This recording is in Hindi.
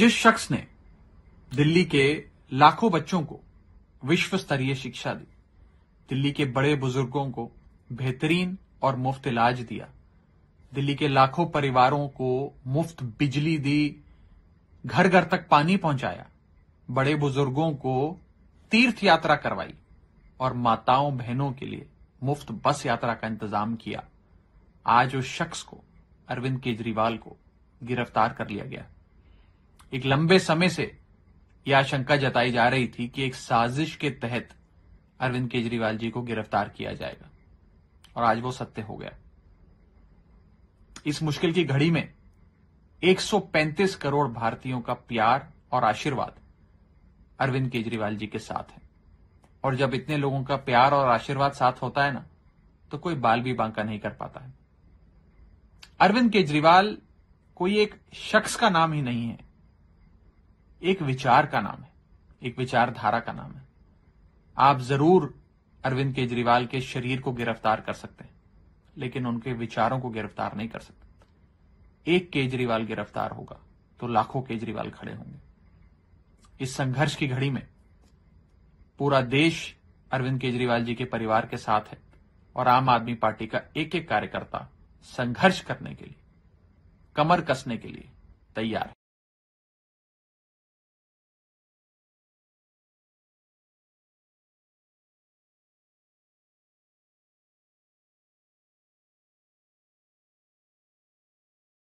जिस शख्स ने दिल्ली के लाखों बच्चों को विश्व स्तरीय शिक्षा दी दिल्ली के बड़े बुजुर्गों को बेहतरीन और मुफ्त इलाज दिया दिल्ली के लाखों परिवारों को मुफ्त बिजली दी घर घर तक पानी पहुंचाया बड़े बुजुर्गों को तीर्थ यात्रा करवाई और माताओं बहनों के लिए मुफ्त बस यात्रा का इंतजाम किया आज उस शख्स को अरविंद केजरीवाल को गिरफ्तार कर लिया गया एक लंबे समय से यह आशंका जताई जा रही थी कि एक साजिश के तहत अरविंद केजरीवाल जी को गिरफ्तार किया जाएगा और आज वो सत्य हो गया इस मुश्किल की घड़ी में 135 करोड़ भारतीयों का प्यार और आशीर्वाद अरविंद केजरीवाल जी के साथ है और जब इतने लोगों का प्यार और आशीर्वाद साथ होता है ना तो कोई बाल भी बांका नहीं कर पाता है अरविंद केजरीवाल कोई एक शख्स का नाम ही नहीं है एक विचार का नाम है एक विचारधारा का नाम है आप जरूर अरविंद केजरीवाल के शरीर को गिरफ्तार कर सकते हैं लेकिन उनके विचारों को गिरफ्तार नहीं कर सकते एक केजरीवाल गिरफ्तार होगा तो लाखों केजरीवाल खड़े होंगे इस संघर्ष की घड़ी में पूरा देश अरविंद केजरीवाल जी के परिवार के साथ है और आम आदमी पार्टी का एक एक कार्यकर्ता संघर्ष करने के लिए कमर कसने के लिए तैयार है